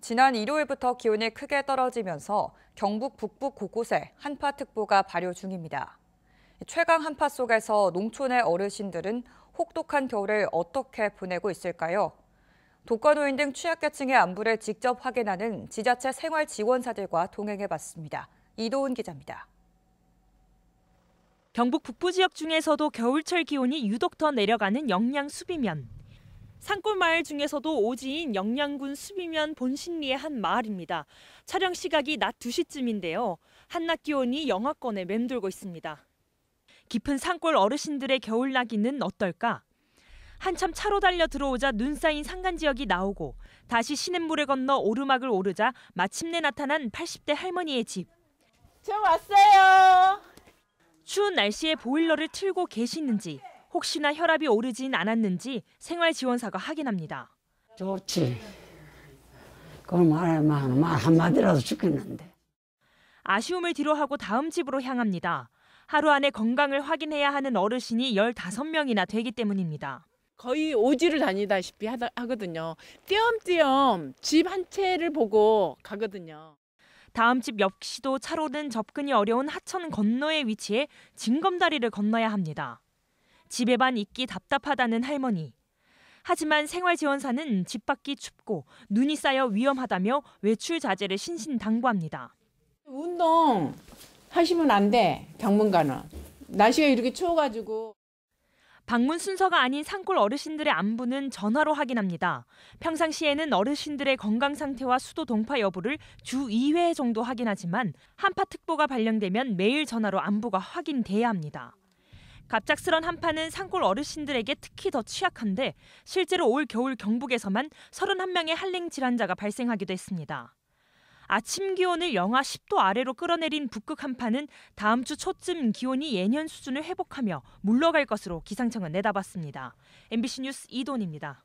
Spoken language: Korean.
지난 일요일부터 기온이 크게 떨어지면서 경북 북부 곳곳에 한파특보가 발효 중입니다. 최강 한파 속에서 농촌의 어르신들은 혹독한 겨울을 어떻게 보내고 있을까요? 독거노인 등 취약계층의 안부를 직접 확인하는 지자체 생활지원사들과 동행해봤습니다. 이도훈 기자입니다. 경북 북부 지역 중에서도 겨울철 기온이 유독 더 내려가는 영양 수비면. 산골 마을 중에서도 오지인 영양군 수비면 본신리의 한 마을입니다. 촬영 시각이 낮 2시쯤인데요. 한낮 기온이 영하권에 맴돌고 있습니다. 깊은 산골 어르신들의 겨울나기는 어떨까? 한참 차로 달려 들어오자 눈 쌓인 산간 지역이 나오고 다시 시냇물에 건너 오르막을 오르자 마침내 나타난 80대 할머니의 집. 저 왔어요. 추운 날씨에 보일러를 틀고 계시는지 혹시나 혈압이 오르진 않았는지 생활지원사가 확인합니다. 좋지. 그럼 말말 한마디라도 죽겠는데. 아쉬움을 뒤로하고 다음 집으로 향합니다. 하루 안에 건강을 확인해야 하는 어르신이 15명이나 되기 때문입니다. 거의 오지를 다니다시피 하거든요. 띄엄띄엄 집 한 채를 보고 가거든요. 다음 집 역시도 차로는 접근이 어려운 하천 건너에 위치해 징검다리를 건너야 합니다. 집에만 있기 답답하다는 할머니. 하지만 생활지원사는 집 밖이 춥고 눈이 쌓여 위험하다며 외출 자제를 신신당부합니다. 운동 하시면 안 돼. 당분간은. 날씨가 이렇게 추워가지고. 방문 순서가 아닌 산골 어르신들의 안부는 전화로 확인합니다. 평상시에는 어르신들의 건강 상태와 수도 동파 여부를 주 2회 정도 확인하지만 한파 특보가 발령되면 매일 전화로 안부가 확인돼야 합니다. 갑작스런 한파는 산골 어르신들에게 특히 더 취약한데 실제로 올 겨울 경북에서만 31명의 한랭 질환자가 발생하기도 했습니다. 아침 기온을 영하 10도 아래로 끌어내린 북극 한파는 다음 주 초쯤 기온이 예년 수준을 회복하며 물러갈 것으로 기상청은 내다봤습니다. MBC 뉴스 이돈입니다.